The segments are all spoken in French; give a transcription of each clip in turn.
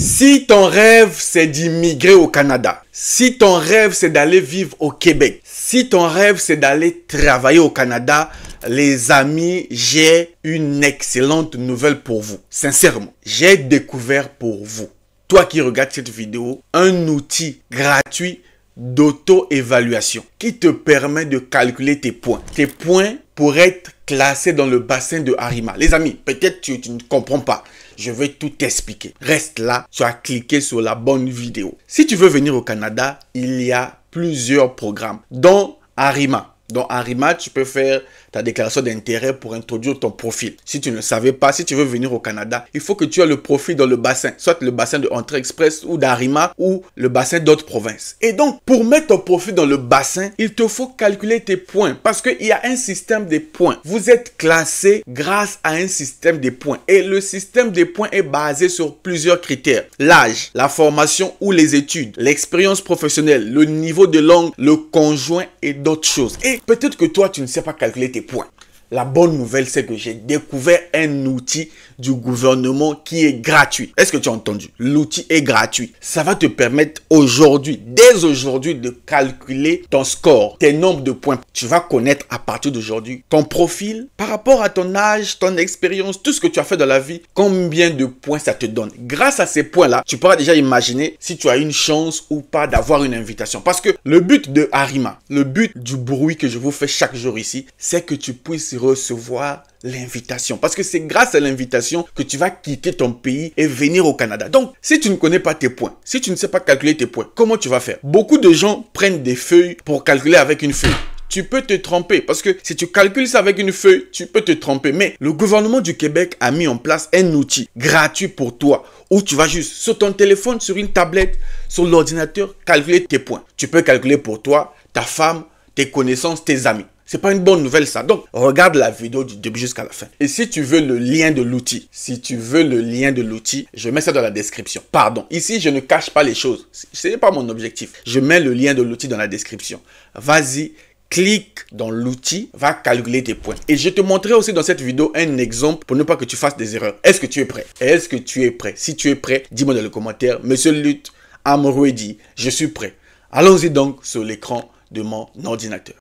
Si ton rêve, c'est d'immigrer au Canada, si ton rêve, c'est d'aller vivre au Québec, si ton rêve, c'est d'aller travailler au Canada, les amis, j'ai une excellente nouvelle pour vous. Sincèrement, j'ai découvert pour vous, toi qui regardes cette vidéo, un outil gratuit d'auto-évaluation qui te permet de calculer tes points. Tes points pour être classés dans le bassin de Harima. Les amis, peut-être tu ne comprends pas je vais tout t'expliquer. Reste là, tu as cliqué sur la bonne vidéo. Si tu veux venir au Canada, il y a plusieurs programmes, dont Arima. Dans Arima, tu peux faire ta déclaration d'intérêt pour introduire ton profil. Si tu ne savais pas, si tu veux venir au Canada, il faut que tu aies le profil dans le bassin, soit le bassin de Entrée Express ou d'Arima ou le bassin d'autres provinces. Et donc, pour mettre ton profil dans le bassin, il te faut calculer tes points parce qu'il y a un système des points. Vous êtes classé grâce à un système des points et le système des points est basé sur plusieurs critères. L'âge, la formation ou les études, l'expérience professionnelle, le niveau de langue, le conjoint et d'autres choses. Peut-être que toi, tu ne sais pas calculer tes points. La bonne nouvelle, c'est que j'ai découvert un outil du gouvernement qui est gratuit. Est-ce que tu as entendu L'outil est gratuit. Ça va te permettre aujourd'hui, dès aujourd'hui, de calculer ton score, tes nombres de points. Tu vas connaître à partir d'aujourd'hui ton profil par rapport à ton âge, ton expérience, tout ce que tu as fait dans la vie, combien de points ça te donne. Grâce à ces points-là, tu pourras déjà imaginer si tu as une chance ou pas d'avoir une invitation. Parce que le but de Harima, le but du bruit que je vous fais chaque jour ici, c'est que tu puisses recevoir l'invitation. Parce que c'est grâce à l'invitation que tu vas quitter ton pays et venir au Canada. Donc, si tu ne connais pas tes points, si tu ne sais pas calculer tes points, comment tu vas faire Beaucoup de gens prennent des feuilles pour calculer avec une feuille tu peux te tromper. Parce que si tu calcules ça avec une feuille, tu peux te tromper. Mais le gouvernement du Québec a mis en place un outil gratuit pour toi où tu vas juste sur ton téléphone, sur une tablette, sur l'ordinateur, calculer tes points. Tu peux calculer pour toi, ta femme, tes connaissances, tes amis. C'est pas une bonne nouvelle ça. Donc, regarde la vidéo du début jusqu'à la fin. Et si tu veux le lien de l'outil, si tu veux le lien de l'outil, je mets ça dans la description. Pardon, ici je ne cache pas les choses. Ce n'est pas mon objectif. Je mets le lien de l'outil dans la description. Vas-y, clique dans l'outil, va calculer tes points. Et je te montrerai aussi dans cette vidéo un exemple pour ne pas que tu fasses des erreurs. Est-ce que tu es prêt Est-ce que tu es prêt Si tu es prêt, dis-moi dans le commentaire, Monsieur Lut, et je suis prêt. Allons-y donc sur l'écran de mon ordinateur.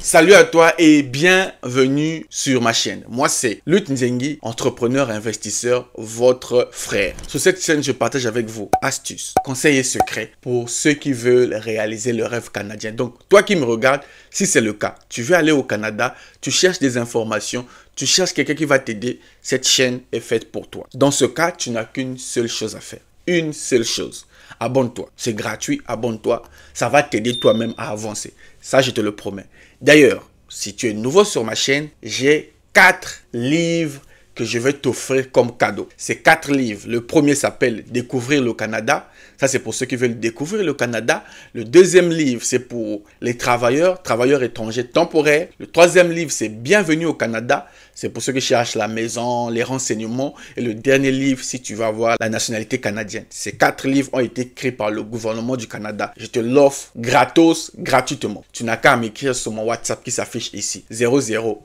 Salut à toi et bienvenue sur ma chaîne. Moi, c'est Lut Nzengi, entrepreneur et investisseur, votre frère. Sur cette chaîne, je partage avec vous astuces, conseils et secrets pour ceux qui veulent réaliser le rêve canadien. Donc, toi qui me regardes, si c'est le cas, tu veux aller au Canada, tu cherches des informations, tu cherches quelqu'un qui va t'aider, cette chaîne est faite pour toi. Dans ce cas, tu n'as qu'une seule chose à faire une seule chose. Abonne-toi. C'est gratuit, abonne-toi. Ça va t'aider toi-même à avancer. Ça, je te le promets. D'ailleurs, si tu es nouveau sur ma chaîne, j'ai quatre livres que je vais t'offrir comme cadeau. Ces quatre livres. Le premier s'appelle Découvrir le Canada. Ça, c'est pour ceux qui veulent découvrir le Canada. Le deuxième livre, c'est pour les travailleurs, travailleurs étrangers temporaires. Le troisième livre, c'est Bienvenue au Canada. C'est pour ceux qui cherchent la maison, les renseignements. Et le dernier livre, si tu vas avoir la nationalité canadienne. Ces quatre livres ont été créés par le gouvernement du Canada. Je te l'offre gratos, gratuitement. Tu n'as qu'à m'écrire sur mon WhatsApp qui s'affiche ici. 00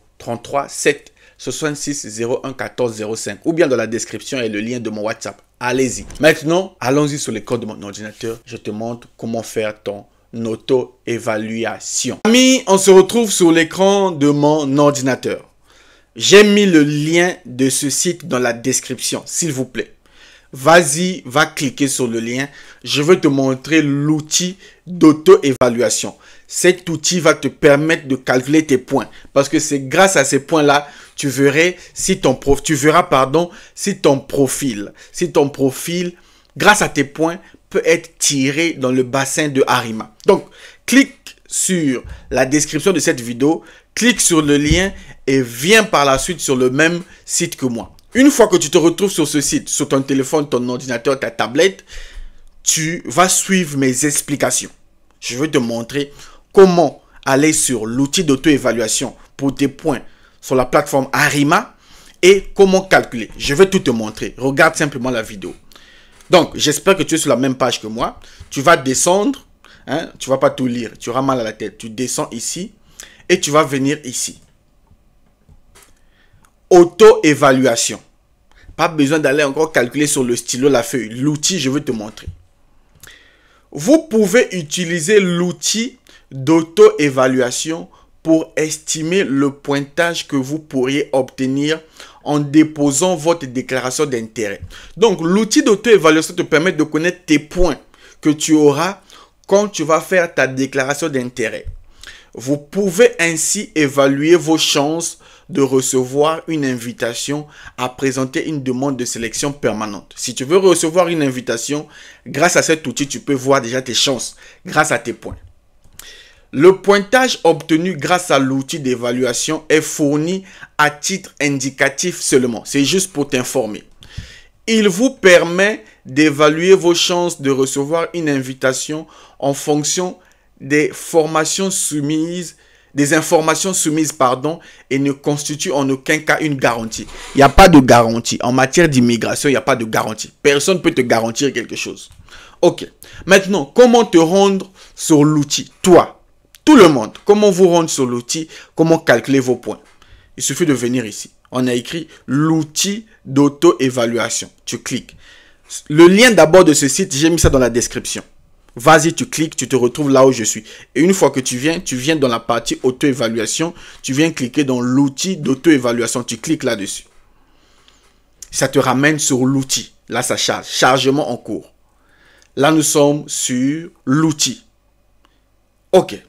66 01 14 05 ou bien dans la description et le lien de mon WhatsApp. Allez-y. Maintenant, allons-y sur l'écran de mon ordinateur. Je te montre comment faire ton auto-évaluation. Amis, on se retrouve sur l'écran de mon ordinateur. J'ai mis le lien de ce site dans la description, s'il vous plaît. Vas-y, va cliquer sur le lien. Je veux te montrer l'outil d'auto-évaluation. Cet outil va te permettre de calculer tes points. Parce que c'est grâce à ces points-là, tu verras si ton prof, tu verras, pardon, si ton profil, si ton profil, grâce à tes points, peut être tiré dans le bassin de Harima. Donc, clique sur la description de cette vidéo, clique sur le lien et viens par la suite sur le même site que moi. Une fois que tu te retrouves sur ce site, sur ton téléphone, ton ordinateur, ta tablette, tu vas suivre mes explications. Je vais te montrer comment aller sur l'outil d'auto-évaluation pour tes points sur la plateforme Arima et comment calculer. Je vais tout te montrer. Regarde simplement la vidéo. Donc, j'espère que tu es sur la même page que moi. Tu vas descendre. Hein, tu ne vas pas tout lire. Tu auras mal à la tête. Tu descends ici et tu vas venir ici. Auto-évaluation. Pas besoin d'aller encore calculer sur le stylo, la feuille. L'outil, je vais te montrer. Vous pouvez utiliser l'outil d'auto-évaluation pour estimer le pointage que vous pourriez obtenir en déposant votre déclaration d'intérêt. Donc l'outil d'auto-évaluation te permet de connaître tes points que tu auras quand tu vas faire ta déclaration d'intérêt. Vous pouvez ainsi évaluer vos chances de recevoir une invitation à présenter une demande de sélection permanente. Si tu veux recevoir une invitation, grâce à cet outil, tu peux voir déjà tes chances, grâce à tes points. Le pointage obtenu grâce à l'outil d'évaluation est fourni à titre indicatif seulement. C'est juste pour t'informer. Il vous permet d'évaluer vos chances de recevoir une invitation en fonction des formations soumises, des informations soumises, pardon, et ne constitue en aucun cas une garantie. Il n'y a pas de garantie. En matière d'immigration, il n'y a pas de garantie. Personne ne peut te garantir quelque chose. Ok. Maintenant, comment te rendre sur l'outil Toi, le monde, comment vous rendre sur l'outil, comment calculer vos points. Il suffit de venir ici. On a écrit l'outil d'auto-évaluation. Tu cliques. Le lien d'abord de ce site, j'ai mis ça dans la description. Vas-y, tu cliques, tu te retrouves là où je suis. Et une fois que tu viens, tu viens dans la partie auto-évaluation. Tu viens cliquer dans l'outil d'auto-évaluation. Tu cliques là-dessus. Ça te ramène sur l'outil. Là, ça charge. Chargement en cours. Là, nous sommes sur l'outil. OK.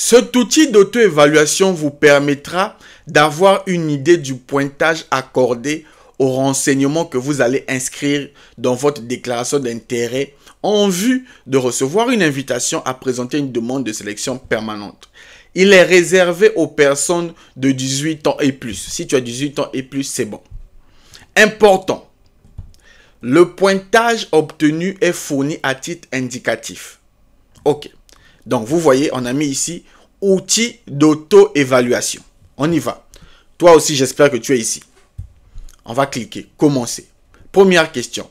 Cet outil d'auto-évaluation vous permettra d'avoir une idée du pointage accordé aux renseignements que vous allez inscrire dans votre déclaration d'intérêt en vue de recevoir une invitation à présenter une demande de sélection permanente. Il est réservé aux personnes de 18 ans et plus. Si tu as 18 ans et plus, c'est bon. Important. Le pointage obtenu est fourni à titre indicatif. OK. Donc, vous voyez, on a mis ici outils d'auto-évaluation. On y va. Toi aussi, j'espère que tu es ici. On va cliquer, commencer. Première question,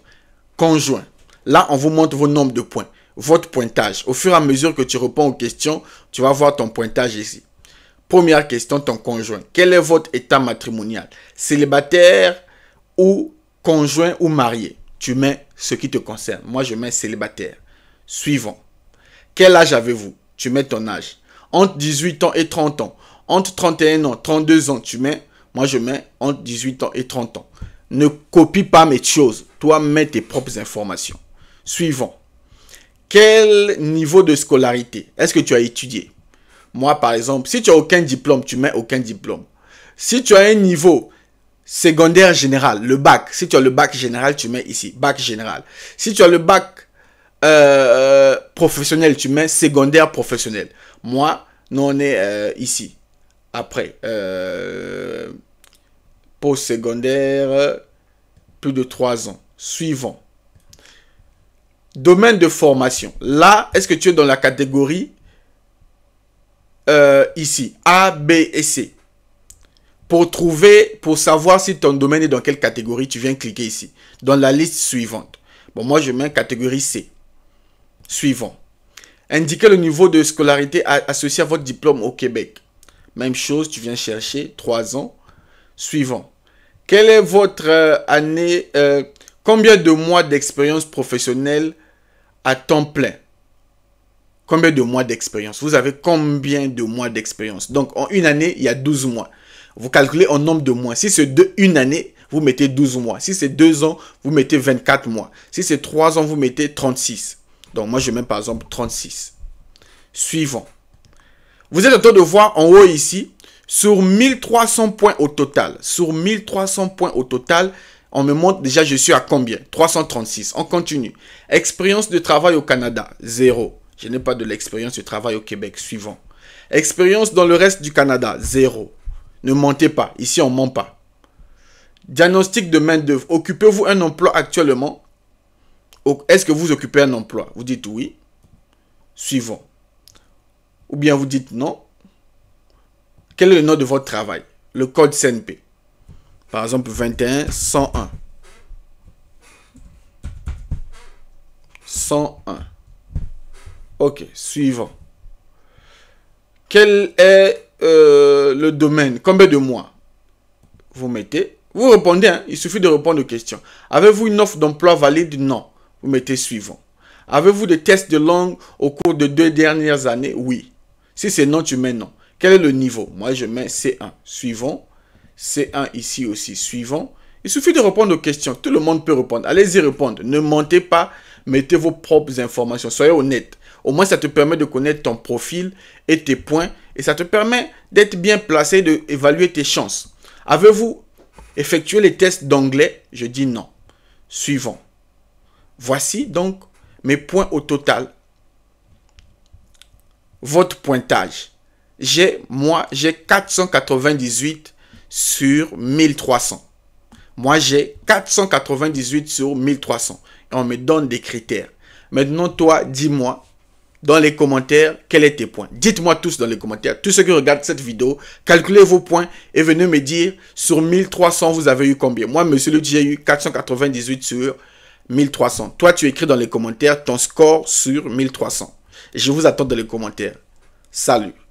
conjoint. Là, on vous montre vos nombres de points, votre pointage. Au fur et à mesure que tu réponds aux questions, tu vas voir ton pointage ici. Première question, ton conjoint. Quel est votre état matrimonial Célibataire ou conjoint ou marié Tu mets ce qui te concerne. Moi, je mets célibataire. Suivant. Quel âge avez-vous Tu mets ton âge. Entre 18 ans et 30 ans. Entre 31 ans, 32 ans, tu mets. Moi, je mets entre 18 ans et 30 ans. Ne copie pas mes choses. Toi, mets tes propres informations. Suivant. Quel niveau de scolarité est-ce que tu as étudié Moi, par exemple, si tu as aucun diplôme, tu mets aucun diplôme. Si tu as un niveau secondaire général, le bac, si tu as le bac général, tu mets ici, bac général. Si tu as le bac euh, euh, professionnel, tu mets secondaire professionnel. Moi, nous, on est euh, ici. Après, post-secondaire, plus de 3 ans. Suivant. Domaine de formation. Là, est-ce que tu es dans la catégorie ici A, B et C Pour trouver, pour savoir si ton domaine est dans quelle catégorie, tu viens cliquer ici. Dans la liste suivante. Bon, moi, je mets catégorie C. Suivant. Indiquez le niveau de scolarité associé à votre diplôme au Québec. Même chose, tu viens chercher 3 ans. Suivant. Quelle est votre euh, année euh, Combien de mois d'expérience professionnelle à temps plein Combien de mois d'expérience Vous avez combien de mois d'expérience Donc, en une année, il y a 12 mois. Vous calculez en nombre de mois. Si c'est une année, vous mettez 12 mois. Si c'est 2 ans, vous mettez 24 mois. Si c'est 3 ans, vous mettez 36. Donc moi, je mets par exemple 36. Suivant. Vous êtes en train de voir en haut ici, sur 1300 points au total. Sur 1300 points au total, on me montre déjà je suis à combien 336. On continue. Expérience de travail au Canada, 0. Je n'ai pas de l'expérience de travail au Québec. Suivant. Expérience dans le reste du Canada, 0. Ne montez pas. Ici, on ne ment pas. Diagnostic de main-d'œuvre. Occupez-vous un emploi actuellement est-ce que vous occupez un emploi Vous dites oui. Suivant. Ou bien vous dites non. Quel est le nom de votre travail Le code CNP. Par exemple, 21 101. 101. Ok, suivant. Quel est euh, le domaine Combien de mois Vous mettez. Vous répondez, hein. il suffit de répondre aux questions. Avez-vous une offre d'emploi valide Non. Vous mettez suivant. Avez-vous des tests de langue au cours des deux dernières années Oui. Si c'est non, tu mets non. Quel est le niveau Moi, je mets C1. Suivant. C1 ici aussi. Suivant. Il suffit de répondre aux questions. Tout le monde peut répondre. Allez-y répondre. Ne mentez pas. Mettez vos propres informations. Soyez honnête. Au moins, ça te permet de connaître ton profil et tes points. Et ça te permet d'être bien placé, d'évaluer tes chances. Avez-vous effectué les tests d'anglais Je dis non. Suivant. Voici donc mes points au total. Votre pointage. J'ai, moi, j'ai 498 sur 1300. Moi, j'ai 498 sur 1300. Et on me donne des critères. Maintenant, toi, dis-moi dans les commentaires quels est tes points. Dites-moi tous dans les commentaires, tous ceux qui regardent cette vidéo, calculez vos points et venez me dire sur 1300, vous avez eu combien. Moi, monsieur j'ai eu 498 sur 1300. Toi, tu écris dans les commentaires ton score sur 1300. Je vous attends dans les commentaires. Salut.